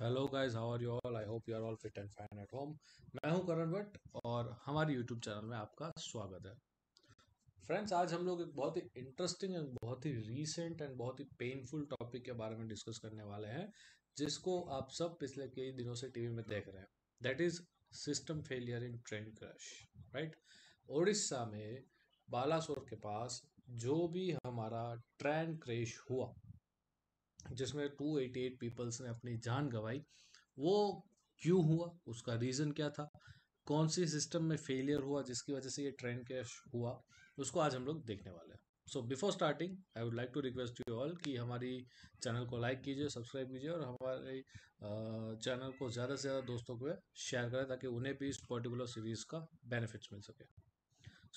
Hello guys how are you all I hope you are all fit and fine at home मैं हूं करण भट्ट और हमारे YouTube channel में आपका स्वागत है फ्रेंड्स आज हम लोग एक बहुत ही इंटरेस्टिंग एंड बहुत ही रीसेंट एंड बहुत ही पेनफुल टॉपिक के बारे में डिस्कस करने वाले हैं जिसको आप सब पिछले कई दिनों से टीवी में देख रहे हैं that is system failure in train crash right Odisha में बालासोर के पास जो भी हमारा ट्रेन क्रैश हुआ जिसमें 288 पीपल्स ने अपनी जान गंवाई वो क्यों हुआ उसका रीज़न क्या था कौन सी सिस्टम में फेलियर हुआ जिसकी वजह से ये ट्रेंड कैश हुआ उसको आज हम लोग देखने वाले हैं so before starting I would like to request you all कि हमारी चैनल को लाइक कीजिए सब्सक्राइब कीजिए और हमारे चैनल को ज़्यादा से ज़्यादा दोस्तों को शेयर करें ताकि उन्हें भी इस पर्टिकुलर सीरीज़ का बेनिफिट्स मिल सके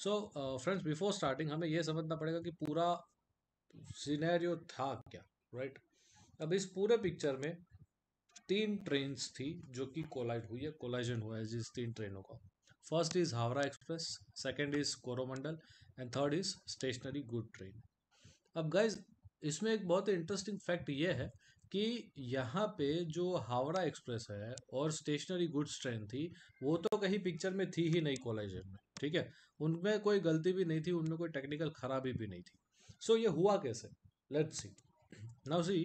सो फ्रेंड्स बिफोर स्टार्टिंग हमें यह समझना पड़ेगा कि पूरा सीनेरियो था क्या राइट right? अब इस पूरे पिक्चर में तीन ट्रेन थी जो कि कोलाइड हुई है कोलाइजन हुआ है जिस तीन ट्रेनों का first is Howrah express second is Coromandel and third is stationary good train अब गाइज इसमें एक बहुत इंटरेस्टिंग फैक्ट ये है कि यहाँ पे जो हावड़ा एक्सप्रेस है और स्टेशनरी गुड्स ट्रेन थी वो तो कहीं पिक्चर में थी ही नहीं कोलाइजन में ठीक है उनमें कोई गलती भी नहीं थी उनमें कोई टेक्निकल खराबी भी नहीं थी सो so, ये हुआ कैसे लेट्स सी नाउ सी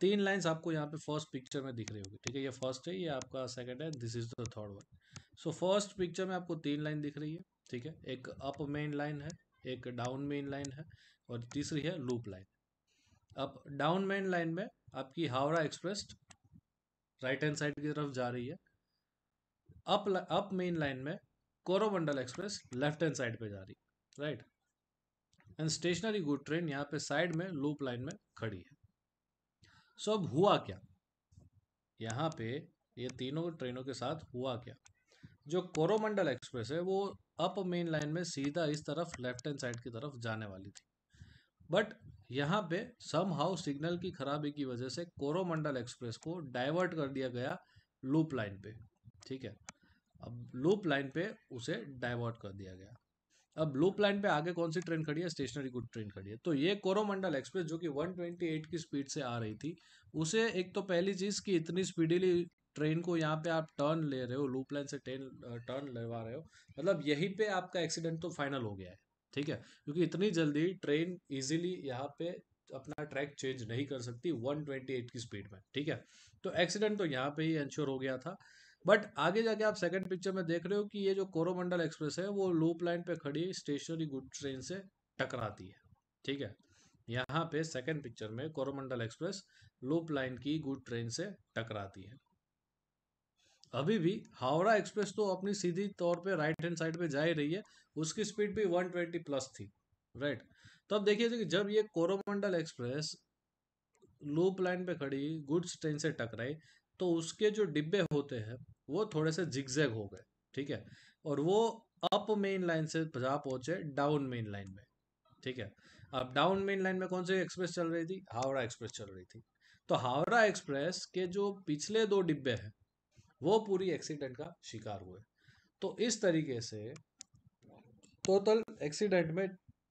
तीन लाइंस आपको यहाँ पे फर्स्ट पिक्चर में दिख रही होगी ठीक है ये फर्स्ट है ये आपका सेकंड है this is the third one so first picture में आपको तीन लाइन दिख रही है ठीक है एक अप मेन लाइन है एक डाउन मेन लाइन है और तीसरी है लूप लाइन अब डाउन मेन लाइन में आपकी Howrah express right hand side की तरफ जा रही है अप अप मेन लाइन में Coromandel express left hand side पे जा रही है right and stationary good train यहाँ पे साइड में लूप लाइन में खड़ी है सो अब हुआ क्या यहाँ पे ये तीनों ट्रेनों के साथ हुआ क्या जो कोरोमंडल एक्सप्रेस है वो अप मेन लाइन में सीधा इस तरफ लेफ्ट हैंड साइड की तरफ जाने वाली थी बट यहाँ पे सम हाउ सिग्नल की खराबी की वजह से कोरोमंडल एक्सप्रेस को डाइवर्ट कर दिया गया लूप लाइन पे ठीक है अब लूप लाइन पे उसे डाइवर्ट कर दिया गया अब लूप प्लान पे आगे कौन सी ट्रेन खड़ी है स्टेशनरी गुड ट्रेन खड़ी है तो ये कोरोमंडल एक्सप्रेस जो कि 128 की स्पीड से आ रही थी उसे एक तो पहली चीज़ कि इतनी स्पीडीली ट्रेन को यहाँ पे आप टर्न ले रहे हो लूप लाइन से ट्रेन टर्न लेवा रहे हो मतलब यहीं पे आपका एक्सीडेंट तो फाइनल हो गया है ठीक है क्योंकि इतनी जल्दी ट्रेन इजीली यहाँ पे अपना ट्रैक चेंज नहीं कर सकती 128 की स्पीड में ठीक है तो एक्सीडेंट तो यहाँ पे ही इंश्योर हो गया था बट आगे जाके आप सेकंड पिक्चर में देख रहे हो कि ये जो कोरोमंडल एक्सप्रेस है वो लूप लाइन पे खड़ी स्टेशनरी गुड ट्रेन से टकराती है ठीक है यहाँ पे सेकंड पिक्चर में कोरोमंडल एक्सप्रेस लूप लाइन की गुड ट्रेन से टकराती है अभी भी हावड़ा एक्सप्रेस तो अपनी सीधी तौर पे राइट हैंड साइड पे जा ही रही है उसकी स्पीड भी 120 प्लस थी राइट तो अब देखिए कि जब ये कोरोमंडल एक्सप्रेस लूप लाइन पे खड़ी गुड्स ट्रेन से टकराई तो उसके जो डिब्बे होते हैं वो थोड़े से जिगजैग हो गए ठीक है और वो अप मेन लाइन से जहाँ पहुंचे डाउन मेन लाइन में ठीक है अब डाउन मेन लाइन में कौन सी एक्सप्रेस चल रही थी हावड़ा एक्सप्रेस चल रही थी तो हावड़ा एक्सप्रेस के जो पिछले दो डिब्बे हैं वो पूरी एक्सीडेंट का शिकार हुए तो इस तरीके से टोटल एक्सीडेंट में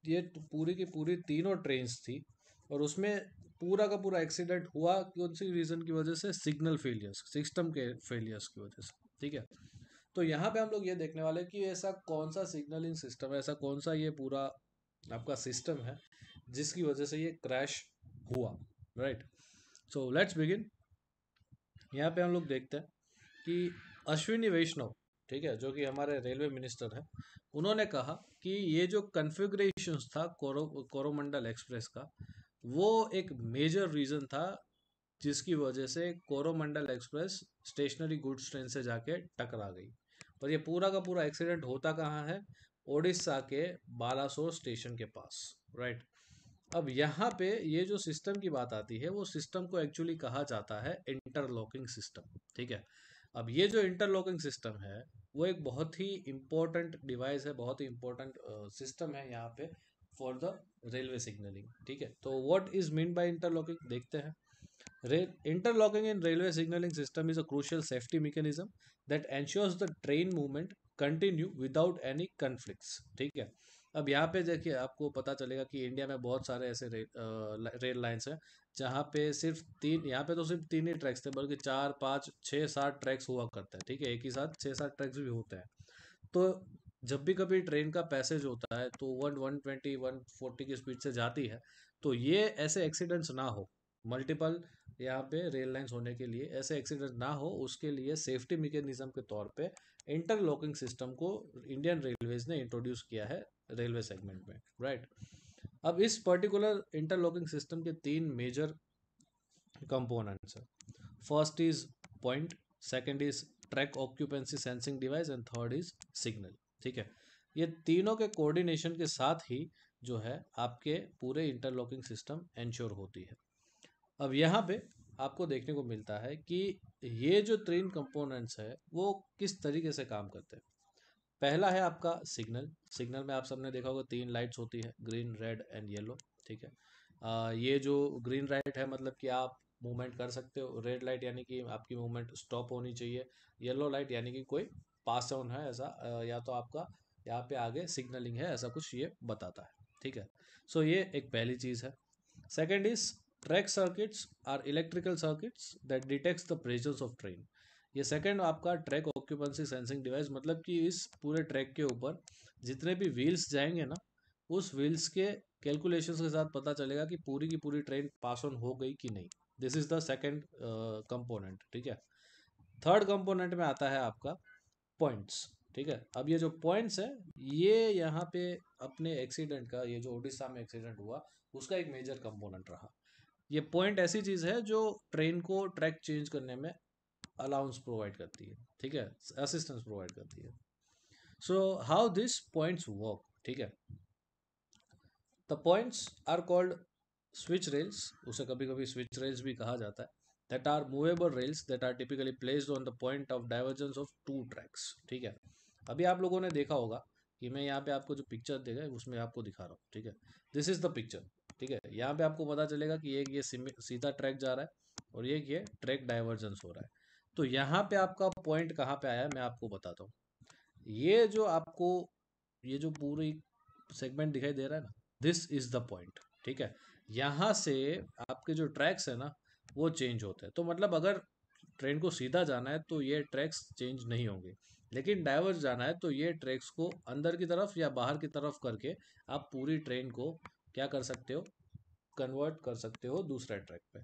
ये पूरी की पूरी तीनों ट्रेन्स थी और उसमें पूरा का पूरा एक्सीडेंट हुआ कौन सी रीज़न की वजह से सिग्नल फेलियर्स सिस्टम के फेलियर्स की वजह से ठीक है तो यहाँ पे हम लोग ये देखने वाले कि ऐसा कौन सा सिग्नलिंग सिस्टम है ऐसा कौन सा ये पूरा आपका सिस्टम है जिसकी वजह से ये क्रैश हुआ राइट सो लेट्स बिगिन यहाँ पे हम लोग देखते हैं कि अश्विनी वैष्णव ठीक है जो कि हमारे रेलवे मिनिस्टर हैं उन्होंने कहा कि ये जो कन्फिग्रेशन था कोरो कोरोमंडल एक्सप्रेस का वो एक मेजर रीज़न था जिसकी वजह से Coromandel express stationary goods train से जाके टकरा गई पर ये पूरा का पूरा एक्सीडेंट होता कहाँ है ओडिशा के बालासोर स्टेशन के पास राइट अब यहाँ पे ये जो सिस्टम की बात आती है वो सिस्टम को एक्चुअली कहा जाता है इंटरलॉकिंग सिस्टम ठीक है अब ये जो इंटरलॉकिंग सिस्टम है वो एक बहुत ही इम्पोर्टेंट डिवाइस है बहुत ही इम्पोर्टेंट सिस्टम है यहाँ पे फॉर द रेलवे सिग्नलिंग ठीक है तो what is mean by interlocking देखते हैं interlocking in railway signalling system is a crucial safety mechanism that ensures the train movement continue without any conflict ठीक है अब यहाँ पे देखिए आपको पता चलेगा कि इंडिया में बहुत सारे ऐसे रे, आ, रेल लाइन्स हैं जहाँ पे सिर्फ तीन यहाँ पे तो सिर्फ तीन ही ट्रैक्स थे बल्कि चार पाँच छः सात ट्रैक्स हुआ करते हैं ठीक है एक ही साथ छः सात ट्रैक्स भी होते हैं तो जब भी कभी ट्रेन का पैसेज होता है तो one one twenty one forty की स्पीड से जाती है तो ये ऐसे एक्सीडेंट्स ना हो मल्टीपल यहाँ पे रेल लाइन्स होने के लिए ऐसे एक्सीडेंट ना हो उसके लिए सेफ्टी मेकेनिज्म के तौर पे इंटरलॉकिंग सिस्टम को इंडियन रेलवेज ने इंट्रोड्यूस किया है रेलवे सेगमेंट में राइट अब इस पर्टिकुलर इंटरलॉकिंग सिस्टम के तीन मेजर कंपोनेंट्स हैं first is point second is track occupancy sensing device and third is signal ठीक है ये तीनों के कोऑर्डिनेशन के साथ ही जो है आपके पूरे इंटरलॉकिंग सिस्टम एंश्योर होती है अब यहाँ पे आपको देखने को मिलता है कि ये जो तीन कंपोनेंट्स है वो किस तरीके से काम करते हैं पहला है आपका सिग्नल सिग्नल में आप सबने देखा होगा तीन लाइट्स होती है ग्रीन रेड एंड येलो ठीक है आ, ये जो ग्रीन लाइट है मतलब कि आप मूवमेंट कर सकते हो रेड लाइट यानी कि आपकी मूवमेंट स्टॉप होनी चाहिए येलो लाइट यानी कि कोई पास ऑन है ऐसा या तो आपका यहाँ पे आगे सिग्नलिंग है ऐसा कुछ ये बताता है ठीक है सो so, ये एक पहली चीज़ है second is track circuits are electrical circuits that detects the presence of train ये सेकेंड आपका ट्रैक ऑक्यूपेंसी सेंसिंग डिवाइस मतलब कि इस पूरे ट्रैक के ऊपर जितने भी व्हील्स जाएंगे ना उस व्हील्स के कैलकुलेशंस के साथ पता चलेगा कि पूरी की पूरी ट्रेन पास ऑन हो गई कि नहीं this is the second component ठीक है थर्ड कंपोनेंट में आता है आपका पॉइंट्स ठीक है अब ये जो पॉइंट्स है ये यहाँ पे अपने एक्सीडेंट का ये जो उड़ीसा में एक्सीडेंट हुआ उसका एक मेजर कंपोनेंट रहा ये पॉइंट ऐसी चीज़ है जो ट्रेन को ट्रैक चेंज करने में अलाउंस प्रोवाइड करती है ठीक है असिस्टेंस प्रोवाइड करती है so how this points work ठीक है the points are called switch rails उसे कभी कभी स्विच रेल्स भी कहा जाता है that are movable rails that are typically placed on the point of divergence of two tracks ठीक है अभी आप लोगों ने देखा होगा कि मैं यहाँ पे आपको जो पिक्चर देगा उसमें आपको दिखा रहा हूँ ठीक है दिस इज द पिक्चर ठीक है यहाँ पे आपको पता चलेगा कि एक ये सीधा ट्रैक जा रहा है और एक ये ट्रैक डाइवर्जेंस हो रहा है तो यहाँ पे आपका पॉइंट कहाँ पे आया है मैं आपको बताता हूँ ये जो आपको ये जो पूरी सेगमेंट दिखाई दे रहा है ना दिस इज द पॉइंट ठीक है यहाँ से आपके जो ट्रैक्स है ना वो चेंज होता है तो मतलब अगर ट्रेन को सीधा जाना है तो ये ट्रैक्स चेंज नहीं होंगे लेकिन डाइवर्स जाना है तो ये ट्रैक्स को अंदर की तरफ या बाहर की तरफ करके आप पूरी ट्रेन को क्या कर सकते हो कन्वर्ट कर सकते हो दूसरे ट्रैक पे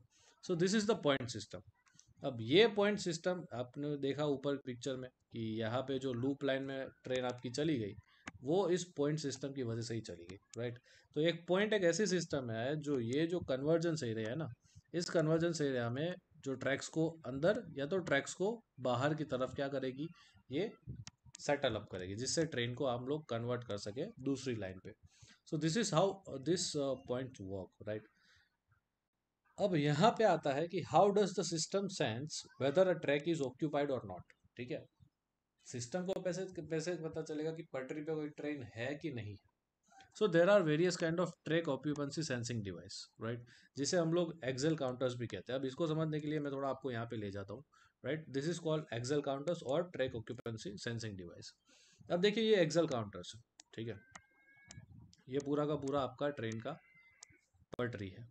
so this is the point system अब ये पॉइंट सिस्टम आपने देखा ऊपर पिक्चर में कि यहाँ पे जो लूप लाइन में ट्रेन आपकी चली गई वो इस पॉइंट सिस्टम की वजह से ही चली गई राइट तो एक पॉइंट एक ऐसी सिस्टम है जो ये जो कन्वर्जन सही रहे है ना इस कन्वर्जेंस एरिया में जो ट्रैक्स को अंदर या तो ट्रैक्स को बाहर की तरफ क्या करेगी ये सेटल अप करेगी जिससे ट्रेन को हम लोग कन्वर्ट कर सके दूसरी लाइन पे so this is how this point work right अब यहाँ पे आता है कि how does the system sense whether a track is occupied और नॉट ठीक है सिस्टम को पैसे पैसे पता चलेगा कि पटरी पे कोई ट्रेन है कि नहीं है so there are various kind of track occupancy sensing device right जिसे हम लोग एक्सेल काउंटर्स भी कहते हैं अब इसको समझने के लिए मैं थोड़ा आपको यहाँ पे ले जाता हूँ right this is called axle counters और ट्रेक ऑक्यूपेंसी सेंसिंग डिवाइस अब देखिए ये एक्सेल काउंटर्स ठीक है ये पूरा का पूरा आपका ट्रेन का पटरी है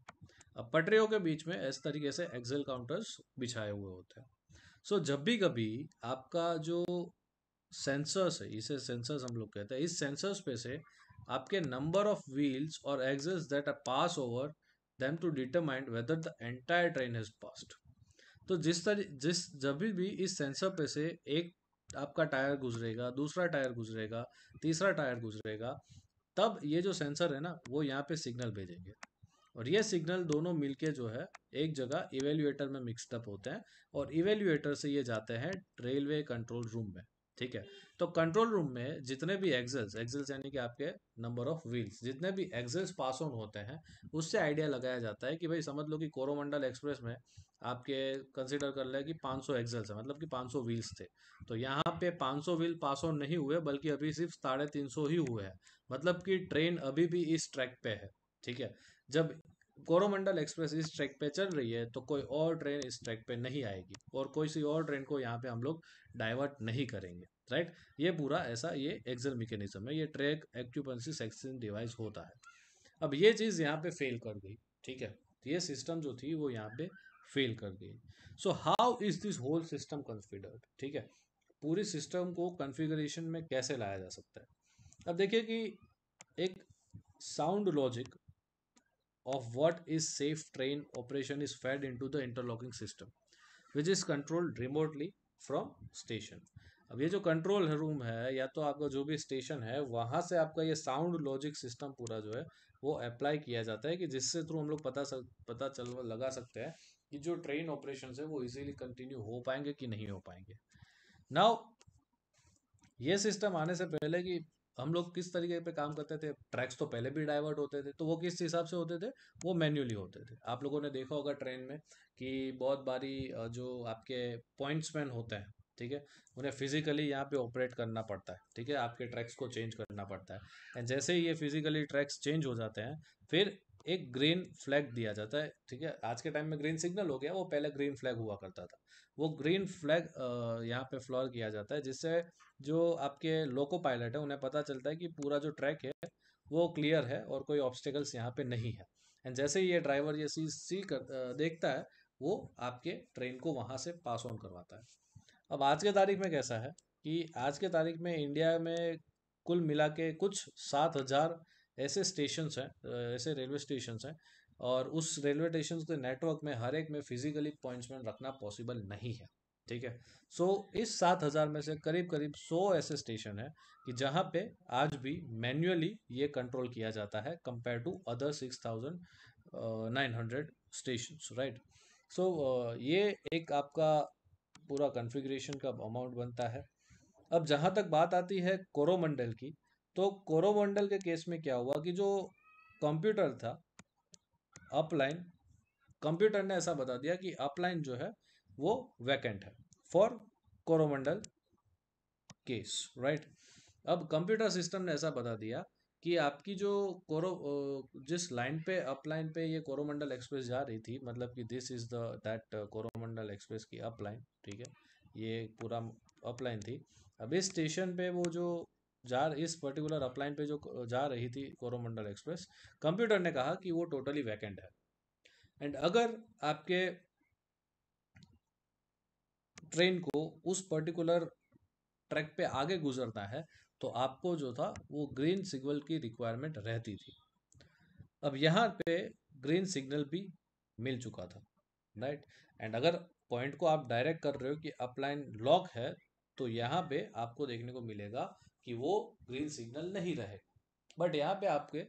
अब पटरियों के बीच में इस तरीके से एक्सेल काउंटर्स बिछाए हुए होते हैं सो so, जब भी कभी आपका जो सेंसर्स है इसे सेंसर्स हम लोग कहते हैं इस सेंसर्स पे से आपके ऑफ व्हील्स और exit that are pass over them to determined whether the entire train is passed. तो जिस तरह जिस जब भी इस सेंसर पे से एक आपका टायर गुजरेगा दूसरा टायर गुजरेगा तीसरा टायर गुजरेगा तब ये जो सेंसर है ना वो यहाँ पे सिग्नल भेजेंगे और ये सिग्नल दोनों मिलके जो है एक जगह इवेल्यूएटर में मिक्सडअप होते हैं और इवेल्यूएटर से ये जाते हैं रेलवे कंट्रोल रूम में ठीक है तो कंट्रोल रूम में जितने भी एक्सल्स एक्सल्स यानी कि आपके नंबर ऑफ व्हील्स जितने भी एक्सल्स पास ऑन होते हैं उससे आइडिया लगाया जाता है कि भाई समझ लो कि कोरोमंडल एक्सप्रेस में आपके कंसिडर कर लें कि 500 एक्सल्स है मतलब कि 500 व्हील्स थे तो यहाँ पे 500 व्हील पास ऑन नहीं हुए बल्कि अभी सिर्फ साढ़े तीन ही हुए हैं मतलब कि ट्रेन अभी भी इस ट्रैक पे है ठीक है जब कोरोमंडल एक्सप्रेस इस ट्रैक पे चल रही है तो कोई और ट्रेन इस ट्रैक पे नहीं आएगी और कोई सी और ट्रेन को यहाँ पे हम लोग डाइवर्ट नहीं करेंगे राइट ये पूरा ऐसा ये एक्सल मैकेनिज्म है ये ट्रैक एक्यूपेंसी सेक्शन डिवाइस होता है अब ये चीज़ यहाँ पे फेल कर गई ठीक है ये सिस्टम जो थी वो यहाँ पे फेल कर गई so how is this whole system configured ठीक है पूरी सिस्टम को कन्फिग्रेशन में कैसे लाया जा सकता है अब देखिए कि एक sound logic of what is safe train operation is fed into the interlocking system which is controlled remotely from station अब ये जो कंट्रोल रूम है या तो आपका जो भी स्टेशन है वहाँ से आपका ये साउंड लॉजिक सिस्टम पूरा जो है वो अप्लाई किया जाता है कि जिससे थ्रू हम लोग पता सक पता चल लगा सकते हैं कि जो ट्रेन ऑपरेशन है वो इजीली कंटिन्यू हो पाएंगे कि नहीं हो पाएंगे नाउ ये सिस्टम आने से पहले कि हम लोग किस तरीके पे काम करते थे ट्रैक्स तो पहले भी डाइवर्ट होते थे तो वो किस हिसाब से होते थे वो मैन्युअली होते थे आप लोगों ने देखा होगा ट्रेन में कि बहुत बारी जो आपके पॉइंट्समैन होते हैं ठीक है उन्हें फिजिकली यहाँ पे ऑपरेट करना पड़ता है ठीक है आपके ट्रैक्स को चेंज करना पड़ता है एंड जैसे ही ये फिजिकली ट्रैक्स चेंज हो जाते हैं फिर एक ग्रीन फ्लैग दिया जाता है ठीक है आज के टाइम में ग्रीन सिग्नल हो गया वो पहले ग्रीन फ्लैग हुआ करता था वो ग्रीन फ्लैग यहाँ पे फ्लोर किया जाता है जिससे जो आपके लोको पायलट है उन्हें पता चलता है कि पूरा जो ट्रैक है वो क्लियर है और कोई ऑब्स्टिकल्स यहाँ पे नहीं है एंड जैसे ही ये ड्राइवर ये सी सी कर देखता है वो आपके ट्रेन को वहाँ से पास ऑन करवाता है अब आज के तारीख में कैसा है कि आज के तारीख में इंडिया में कुल मिला के कुछ सात हज़ार ऐसे स्टेशन हैं ऐसे रेलवे स्टेशन हैं और उस रेलवे स्टेशन के नेटवर्क में हर एक में फिजिकली अपॉइंटमेंट रखना पॉसिबल नहीं है ठीक है सो so, इस सात हज़ार में से करीब करीब सौ ऐसे स्टेशन हैं कि जहाँ पे आज भी मैन्युअली ये कंट्रोल किया जाता है compare to other six thousand nine hundred station right सो ये एक आपका पूरा कन्फिग्रेशन का अमाउंट बनता है अब जहाँ तक बात आती है कोरोमंडल की तो कोरोमंडल के केस में क्या हुआ कि जो कंप्यूटर था अपलाइन कंप्यूटर ने ऐसा बता दिया कि अपलाइन जो है वो वैकेंट है फॉर कोरोमंडल केस राइट अब कंप्यूटर सिस्टम ने ऐसा बता दिया कि आपकी जो कोरो जिस लाइन पे अप लाइन पे ये कोरोमंडल एक्सप्रेस जा रही थी मतलब कि this is the that Coromandel express की अप लाइन ठीक है ये पूरा अप लाइन थी अब इस स्टेशन पे वो जो जा इस पर्टिकुलर अपलाइन पे जो जा रही थी कोरोमंडल एक्सप्रेस कंप्यूटर ने कहा कि वो टोटली वैकेंट है एंड अगर आपके ट्रेन को उस पर्टिकुलर ट्रैक पे आगे गुजरना है तो आपको जो था वो ग्रीन सिग्नल की रिक्वायरमेंट रहती थी अब यहाँ पे ग्रीन सिग्नल भी मिल चुका था राइट एंड अगर पॉइंट को आप डायरेक्ट कर रहे हो कि अपलाइन लॉक है तो यहाँ पे आपको देखने को मिलेगा कि वो ग्रीन सिग्नल नहीं रहेगा बट यहाँ पे आपके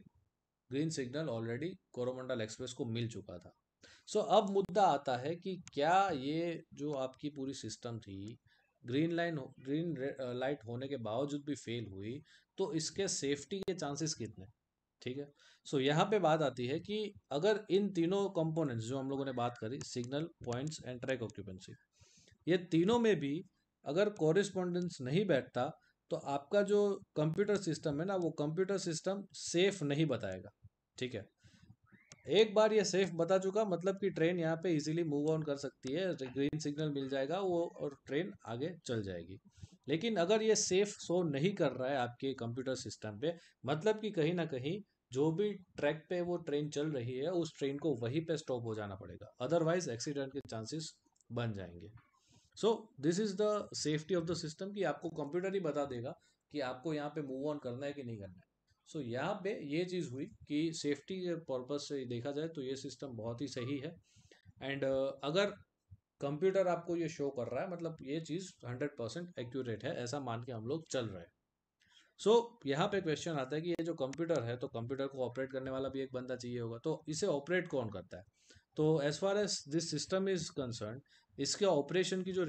green signal already Coromandel express को मिल चुका था सो so, अब मुद्दा आता है कि क्या ये जो आपकी पूरी सिस्टम थी ग्रीन लाइन ग्रीन लाइट होने के बावजूद भी फेल हुई तो इसके सेफ्टी के चांसेस कितने ठीक है सो so, यहाँ पे बात आती है कि अगर इन तीनों कंपोनेंट्स जो हम लोगों ने बात करी signal points and track occupancy ये तीनों में भी अगर कॉरिस्पॉन्डेंस नहीं बैठता तो आपका जो कंप्यूटर सिस्टम है ना वो कंप्यूटर सिस्टम सेफ नहीं बताएगा ठीक है एक बार ये सेफ बता चुका मतलब कि ट्रेन यहाँ पे इजीली मूव ऑन कर सकती है ग्रीन सिग्नल मिल जाएगा वो और ट्रेन आगे चल जाएगी लेकिन अगर ये सेफ शो नहीं कर रहा है आपके कंप्यूटर सिस्टम पे मतलब कि कहीं ना कहीं जो भी ट्रैक पे वो ट्रेन चल रही है उस ट्रेन को वहीं पे स्टॉप हो जाना पड़ेगा अदरवाइज एक्सीडेंट के चांसेस बन जाएंगे so this is the safety of the system कि आपको कंप्यूटर ही बता देगा कि आपको यहाँ पे मूव ऑन करना है कि नहीं करना है सो so, यहाँ पे ये चीज़ हुई कि सेफ्टी के पर्पज़ से देखा जाए तो ये सिस्टम बहुत ही सही है एंड uh, अगर कंप्यूटर आपको ये शो कर रहा है मतलब ये चीज़ हंड्रेड परसेंट एक्यूरेट है ऐसा मान के हम लोग चल रहे हैं सो so, यहाँ पे क्वेश्चन आता है कि ये जो कंप्यूटर है तो कंप्यूटर को ऑपरेट करने वाला भी एक बंदा चाहिए होगा तो इसे ऑपरेट कौन करता है तो as far as this system is concern इसके ऑपरेशन की जो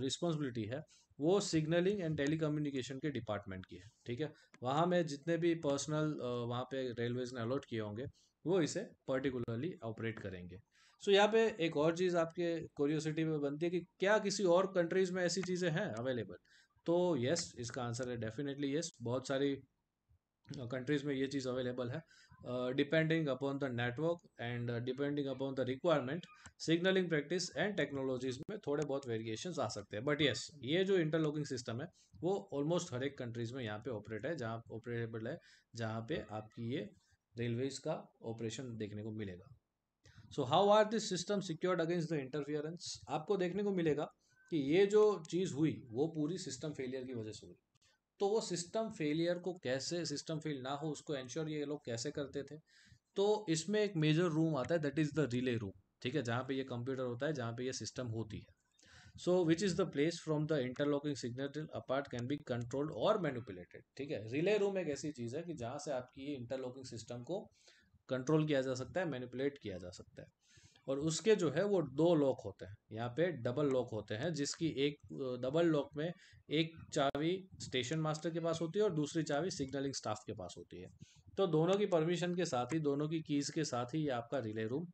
रिस्पॉन्सिबिलिटी है वो सिग्नलिंग एंड टेली के डिपार्टमेंट की है ठीक है वहाँ में जितने भी पर्सनल वहाँ पे रेलवेज ने अलॉट किए होंगे वो इसे पर्टिकुलरली ऑपरेट करेंगे सो so, यहाँ पे एक और चीज़ आपके क्यूरियोसिटी में बनती है कि क्या किसी और कंट्रीज़ में ऐसी चीज़ें हैं अवेलेबल तो यस yes, इसका आंसर है डेफिनेटली यस yes, बहुत सारी कंट्रीज़ में ये चीज़ अवेलेबल है depending upon the network and depending upon the requirement signalling practice and technologies में थोड़े बहुत वेरिएशन आ सकते हैं बट येस ये जो इंटरलॉकिंग सिस्टम है वो ऑलमोस्ट हर एक कंट्रीज़ में यहाँ पे ऑपरेट है जहाँ ऑपरेटेबल है जहाँ पे आपकी ये रेलवेज का ऑपरेशन देखने को मिलेगा so how are this system secured against the interference आपको देखने को मिलेगा कि ये जो चीज़ हुई वो पूरी सिस्टम फेलियर की वजह से हुई तो वो सिस्टम फेलियर को कैसे सिस्टम फेल ना हो उसको एंश्योर ये लोग कैसे करते थे तो इसमें एक मेजर रूम आता है that is the relay room ठीक है जहाँ पे ये कंप्यूटर होता है जहाँ पे ये सिस्टम होती है so which is the place from the interlocking signal apart can be controlled और मैनिपुलेटेड ठीक है रिले रूम एक ऐसी चीज़ है कि जहाँ से आपकी ये इंटरलॉकिंग सिस्टम को कंट्रोल किया जा सकता है मैनिपुलेट किया जा सकता है और उसके जो है वो दो लॉक होते हैं यहाँ पे डबल लॉक होते हैं जिसकी एक डबल लॉक में एक चाबी स्टेशन मास्टर के पास होती है और दूसरी चाबी सिग्नलिंग स्टाफ के पास होती है तो दोनों की परमिशन के साथ ही दोनों की कीज़ के साथ ही ये आपका रिले रूम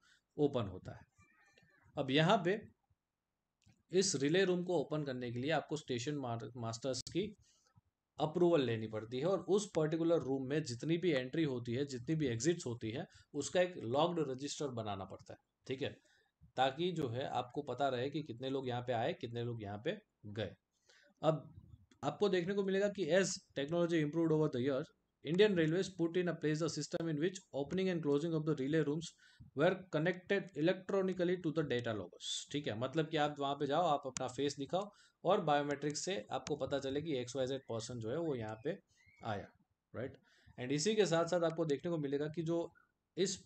ओपन होता है अब यहाँ पे इस रिले रूम को ओपन करने के लिए आपको स्टेशन मास्टर्स की अप्रूवल लेनी पड़ती है और उस पर्टिकुलर रूम में जितनी भी एंट्री होती है जितनी भी एग्जिट्स होती है उसका एक लॉक्ड रजिस्टर बनाना पड़ता है ठीक है ताकि जो है आपको पता रहे कि कितने लोग यहाँ पे आए कितने लोग यहाँ पे गए अब आपको देखने को मिलेगा कि as technology improved over the year Indian Railways put in a place the system in which opening and closing of the relay rooms were connected electronically to the data loggers ठीक है मतलब कि आप वहाँ पे जाओ आप अपना फेस दिखाओ और बायोमेट्रिक से आपको पता चले कि एक्स वाई जेड पर्सन जो है वो यहाँ पे आया राइट right? एंड इसी के साथ साथ आपको देखने को मिलेगा कि जो इस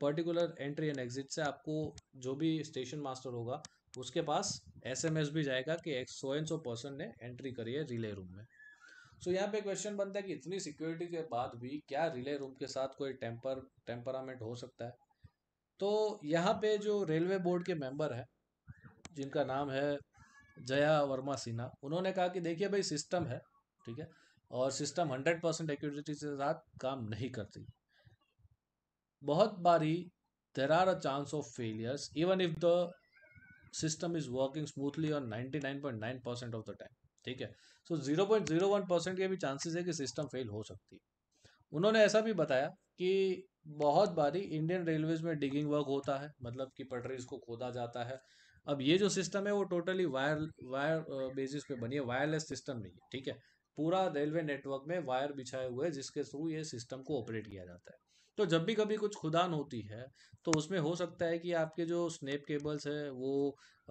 पर्टिकुलर एंट्री एंड एग्जिट से आपको जो भी स्टेशन मास्टर होगा उसके पास एसएमएस भी जाएगा कि एक सो एंड सो पर्सन ने एंट्री करी है रिले रूम में सो so, यहाँ पे क्वेश्चन बनता है कि इतनी सिक्योरिटी के बाद भी क्या रिले रूम के साथ कोई टेम्पर टेम्परामेंट हो सकता है तो यहाँ पे जो रेलवे बोर्ड के मेंबर हैं जिनका नाम है जया वर्मा सिन्हा उन्होंने कहा कि देखिए भाई सिस्टम है ठीक है और सिस्टम हंड्रेड परसेंट एक्यूरेटी के साथ काम नहीं करती बहुत बारी chance of failures even if the system is working smoothly on ninety nine point nine percent of the time ठीक है so zero point zero one percent के भी चांसेस है कि सिस्टम फेल हो सकती है उन्होंने ऐसा भी बताया कि बहुत बारी इंडियन रेलवेज में डिगिंग वर्क होता है मतलब कि पटरीज को खोदा जाता है अब ये जो सिस्टम है वो टोटली वायर वायर बेसिस पे बनी है वायरलेस सिस्टम नहीं है ठीक है पूरा रेलवे नेटवर्क में वायर बिछाए हुए जिसके थ्रू ये सिस्टम को ऑपरेट किया जाता है तो जब भी कभी कुछ खुदान होती है तो उसमें हो सकता है कि आपके जो स्नेप केबल्स है वो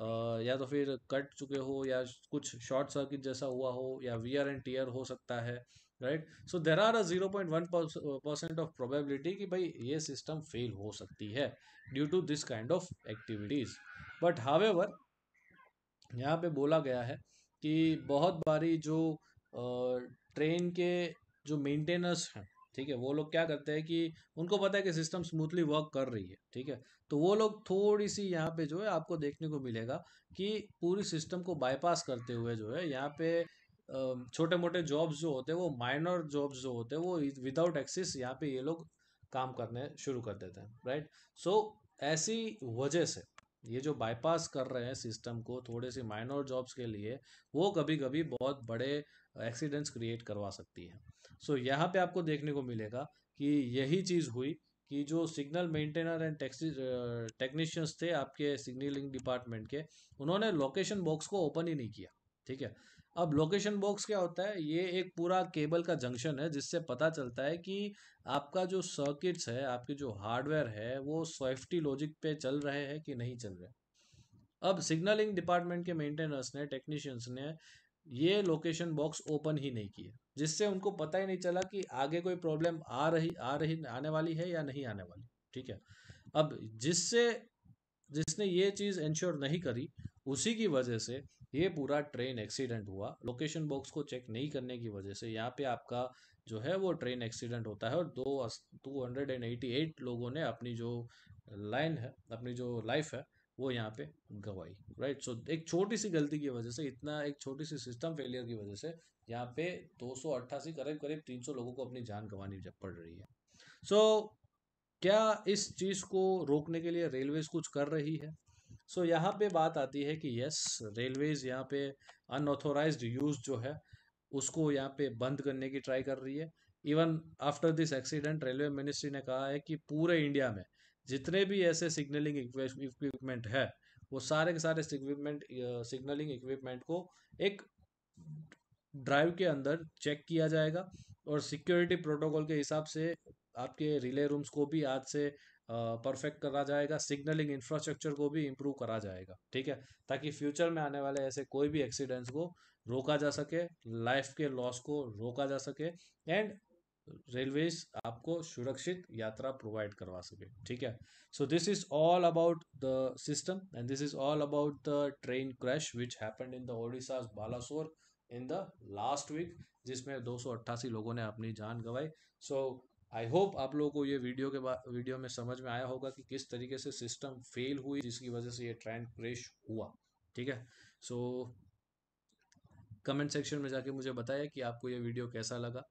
आ, या तो फिर कट चुके हो या कुछ शॉर्ट सर्किट जैसा हुआ हो या वीयर एंड टीयर हो सकता है right so there are a zero point one percent of probability कि भाई ये सिस्टम फेल हो सकती है due to this kind of activities but however यहाँ पे बोला गया है कि बहुत बारी जो ट्रेन के जो मेंटेनर्स हैं ठीक है वो लोग क्या करते हैं कि उनको पता है कि सिस्टम स्मूथली वर्क कर रही है ठीक है तो वो लोग थोड़ी सी यहाँ पे जो है आपको देखने को मिलेगा कि पूरी सिस्टम को बाईपास करते हुए जो है यहाँ पे छोटे मोटे जॉब्स जो होते हैं वो माइनर जॉब्स जो होते हैं वो विदाउट एक्सिस यहाँ पे ये लोग काम करने शुरू कर देते हैं राइट सो so, ऐसी वजह से ये जो बाईपास कर रहे हैं सिस्टम को थोड़े से माइनर जॉब्स के लिए वो कभी कभी बहुत बड़े एक्सीडेंट्स क्रिएट करवा सकती है सो so, यहाँ पे आपको देखने को मिलेगा कि यही चीज़ हुई कि जो सिग्नल मेंटेनर एंड टेक्नीशियंस थे आपके सिग्नलिंग डिपार्टमेंट के उन्होंने लोकेशन बॉक्स को ओपन ही नहीं किया ठीक है अब लोकेशन बॉक्स क्या होता है ये एक पूरा केबल का जंक्शन है जिससे पता चलता है कि आपका जो सर्किट्स है आपके जो हार्डवेयर है वो सेफ्टी लॉजिक पे चल रहे हैं कि नहीं चल रहे अब सिग्नलिंग डिपार्टमेंट के मेंटेनर्स ने टेक्नीशियंस ने ये लोकेशन बॉक्स ओपन ही नहीं किया जिससे उनको पता ही नहीं चला कि आगे कोई प्रॉब्लम आ रही आ रही आने वाली है या नहीं आने वाली ठीक है अब जिससे जिसने ये चीज़ इंश्योर नहीं करी उसी की वजह से ये पूरा ट्रेन एक्सीडेंट हुआ लोकेशन बॉक्स को चेक नहीं करने की वजह से यहाँ पे आपका जो है वो ट्रेन एक्सीडेंट होता है और दो two hundred and eighty eight लोगों ने अपनी जो लाइन है अपनी जो लाइफ है वो यहाँ पे गवाई राइट सो एक छोटी सी गलती की वजह से इतना एक छोटी सी सिस्टम फेलियर की वजह से यहाँ पे दो सौ अट्ठासी करीब करीब तीन सौ लोगों को अपनी जान गंवानी पड़ रही है सो so, क्या इस चीज़ को रोकने के लिए रेलवेज कुछ कर रही है सो so, यहाँ पे बात आती है कि यस रेलवेज यहाँ पे अनऑथोराइज यूज़ जो है उसको यहाँ पे बंद करने की ट्राई कर रही है even after this accident railway ministry ने कहा है कि पूरे इंडिया में जितने भी ऐसे सिग्नलिंग इक्विपमेंट है वो सारे के सारे इक्विपमेंट सिग्नलिंग इक्विपमेंट को एक ड्राइव के अंदर चेक किया जाएगा और सिक्योरिटी प्रोटोकॉल के हिसाब से आपके रिले रूम्स को भी आज से परफेक्ट करा जाएगा सिग्नलिंग इंफ्रास्ट्रक्चर को भी इम्प्रूव करा जाएगा ठीक है ताकि फ्यूचर में आने वाले ऐसे कोई भी एक्सीडेंट्स को रोका जा सके लाइफ के लॉस को रोका जा सके एंड रेलवेज आपको सुरक्षित यात्रा प्रोवाइड करवा सके ठीक है so this is all about the system and this is all about the train crash which happened in the Odisha Balasore in the last week जिसमें दो लोगों ने अपनी जान गंवाई सो आई होप आप लोगों को ये वीडियो के बाद वीडियो में समझ में आया होगा कि किस तरीके से सिस्टम फेल हुई जिसकी वजह से ये ट्रेन क्रैश हुआ ठीक है सो कमेंट सेक्शन में जाके मुझे बताया कि आपको ये वीडियो कैसा लगा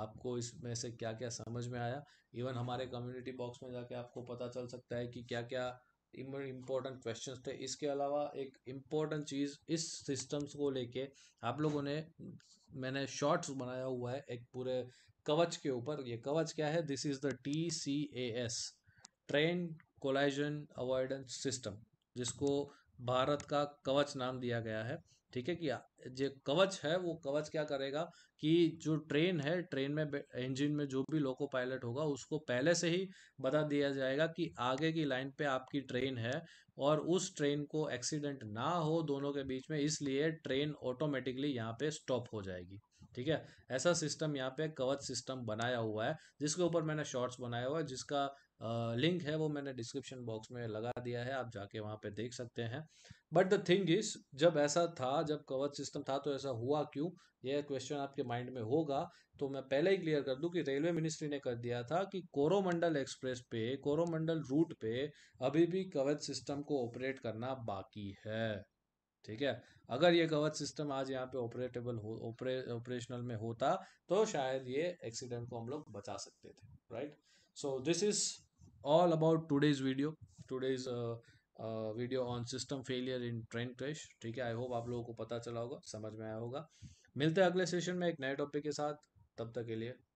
आपको इसमें से क्या क्या समझ में आया इवन हमारे कम्युनिटी बॉक्स में जाके आपको पता चल सकता है कि क्या क्या इम्पोर्टेंट क्वेश्चंस थे इसके अलावा एक इम्पोर्टेंट चीज़ इस सिस्टम्स को लेके आप लोगों ने मैंने शॉर्ट्स बनाया हुआ है एक पूरे कवच के ऊपर ये कवच क्या है this is the T C A S train collision avoidance system जिसको भारत का कवच नाम दिया गया है ठीक है कि जो कवच है वो कवच क्या करेगा कि जो ट्रेन है ट्रेन में इंजन में जो भी लोको पायलट होगा उसको पहले से ही बता दिया जाएगा कि आगे की लाइन पे आपकी ट्रेन है और उस ट्रेन को एक्सीडेंट ना हो दोनों के बीच में इसलिए ट्रेन ऑटोमेटिकली यहाँ पे स्टॉप हो जाएगी ठीक है ऐसा सिस्टम यहाँ पे कवच सिस्टम बनाया हुआ है जिसके ऊपर मैंने शॉर्ट्स बनाया हुआ है जिसका लिंक है वो मैंने डिस्क्रिप्शन बॉक्स में लगा दिया है आप जाके वहाँ पे देख सकते हैं बट द थिंग इज जब ऐसा था जब कवच सिस्टम था तो ऐसा हुआ क्यों यह क्वेश्चन आपके माइंड में होगा तो मैं पहले ही क्लियर कर दूं कि रेलवे मिनिस्ट्री ने कर दिया था कि कोरोमंडल एक्सप्रेस पे कोरोमंडल रूट पे अभी भी कवच सिस्टम को ऑपरेट करना बाकी है ठीक है अगर ये कवच सिस्टम आज यहाँ पे ऑपरेटेबल हो ऑपरे ऑपरेशनल में होता तो शायद ये एक्सीडेंट को हम लोग बचा सकते थे right so this is all about today's video today's uh, video on system failure in train crash ठीक है आई होप आप लोगों को पता चला होगा समझ में आया होगा मिलते हैं अगले सेशन में एक नए टॉपिक के साथ तब तक के लिए